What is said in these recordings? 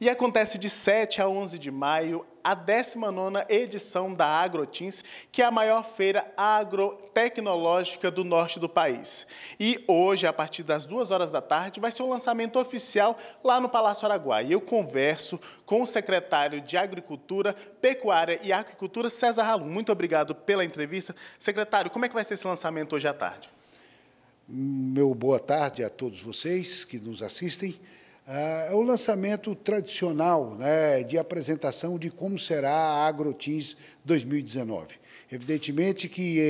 E acontece de 7 a 11 de maio a 19ª edição da AgroTins, que é a maior feira agrotecnológica do norte do país. E hoje, a partir das 2 horas da tarde, vai ser o lançamento oficial lá no Palácio Araguaia. Eu converso com o secretário de Agricultura, Pecuária e Aquicultura, César Ralum. Muito obrigado pela entrevista. Secretário, como é que vai ser esse lançamento hoje à tarde? Meu boa tarde a todos vocês que nos assistem. Ah, é o lançamento tradicional né, de apresentação de como será a AgroTins 2019. Evidentemente que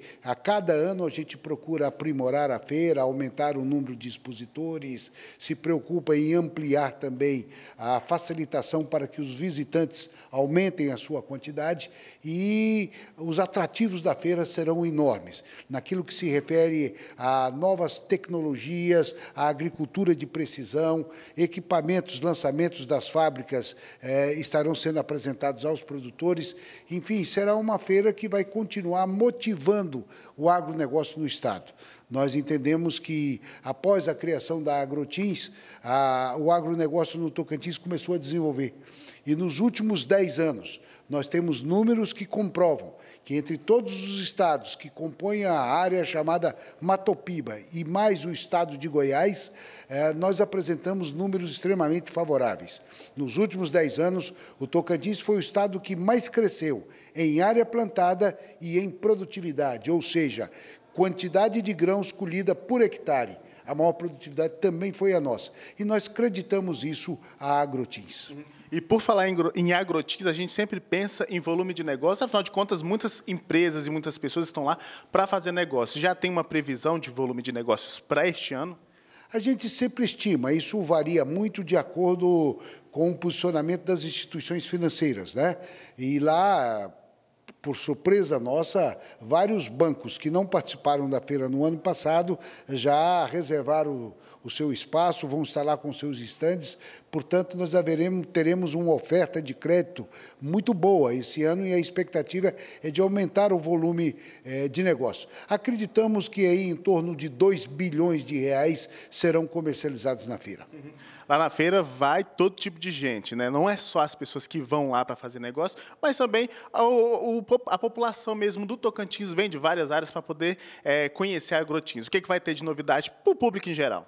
eh, a cada ano a gente procura aprimorar a feira, aumentar o número de expositores, se preocupa em ampliar também a facilitação para que os visitantes aumentem a sua quantidade e os atrativos da feira serão enormes. Naquilo que se refere a novas tecnologias, à agricultura de precisão, equipamentos, lançamentos das fábricas eh, estarão sendo apresentados aos produtores. Enfim, será uma feira que vai continuar motivando o agronegócio no Estado. Nós entendemos que, após a criação da Agrotins, a, o agronegócio no Tocantins começou a desenvolver. E nos últimos 10 anos, nós temos números que comprovam que entre todos os estados que compõem a área chamada Matopiba e mais o estado de Goiás, eh, nós apresentamos números extremamente favoráveis. Nos últimos 10 anos, o Tocantins foi o estado que mais cresceu em área plantada e em produtividade, ou seja, quantidade de grãos colhida por hectare. A maior produtividade também foi a nossa. E nós acreditamos isso à Agrotins. Uhum. E por falar em, em agrotins, a gente sempre pensa em volume de negócio. Afinal de contas, muitas empresas e muitas pessoas estão lá para fazer negócio. Já tem uma previsão de volume de negócios para este ano? A gente sempre estima, isso varia muito de acordo com o posicionamento das instituições financeiras. Né? E lá, por surpresa nossa, vários bancos que não participaram da feira no ano passado já reservaram o seu espaço, vão estar lá com seus estandes. Portanto, nós haveremos, teremos uma oferta de crédito muito boa esse ano e a expectativa é de aumentar o volume eh, de negócio. Acreditamos que aí em torno de 2 bilhões de reais serão comercializados na feira. Lá na feira vai todo tipo de gente, né? não é só as pessoas que vão lá para fazer negócio, mas também o, o a população mesmo do Tocantins vem de várias áreas para poder é, conhecer a Agrotins. O que, é que vai ter de novidade para o público em geral?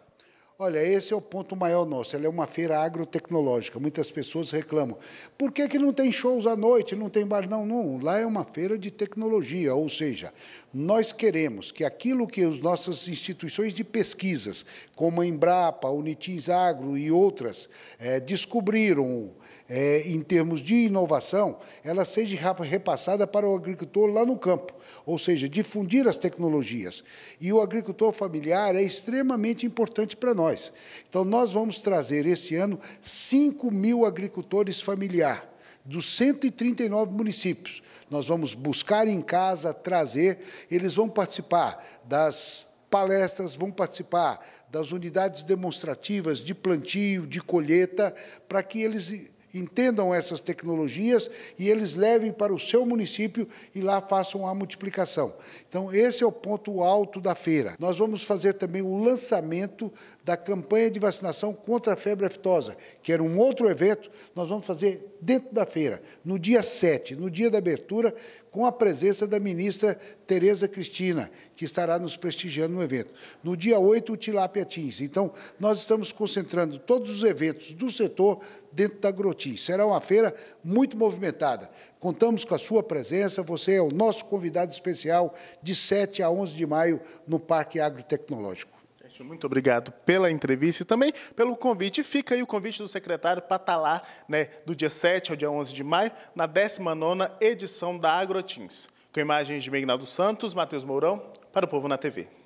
Olha, esse é o ponto maior nosso. Ela é uma feira agrotecnológica. Muitas pessoas reclamam. Por que, que não tem shows à noite, não tem bar? Não, não. Lá é uma feira de tecnologia, ou seja, nós queremos que aquilo que as nossas instituições de pesquisas, como a Embrapa, a Unitins Agro e outras, é, descobriram é, em termos de inovação, ela seja repassada para o agricultor lá no campo, ou seja, difundir as tecnologias. E o agricultor familiar é extremamente importante para nós. Então, nós vamos trazer este ano 5 mil agricultores familiares dos 139 municípios. Nós vamos buscar em casa, trazer, eles vão participar das palestras, vão participar das unidades demonstrativas de plantio, de colheita, para que eles entendam essas tecnologias e eles levem para o seu município e lá façam a multiplicação. Então, esse é o ponto alto da feira. Nós vamos fazer também o lançamento da campanha de vacinação contra a febre aftosa, que era um outro evento, nós vamos fazer dentro da feira, no dia 7, no dia da abertura, com a presença da ministra Tereza Cristina, que estará nos prestigiando no evento. No dia 8, o Tilápia Tins. Então, nós estamos concentrando todos os eventos do setor dentro da Groti. Será uma feira muito movimentada. Contamos com a sua presença, você é o nosso convidado especial de 7 a 11 de maio no Parque Agrotecnológico muito obrigado pela entrevista e também pelo convite. Fica aí o convite do secretário para estar tá lá né, do dia 7 ao dia 11 de maio, na 19ª edição da AgroTins. Com imagens de Megnaldo Santos, Matheus Mourão, para o Povo na TV.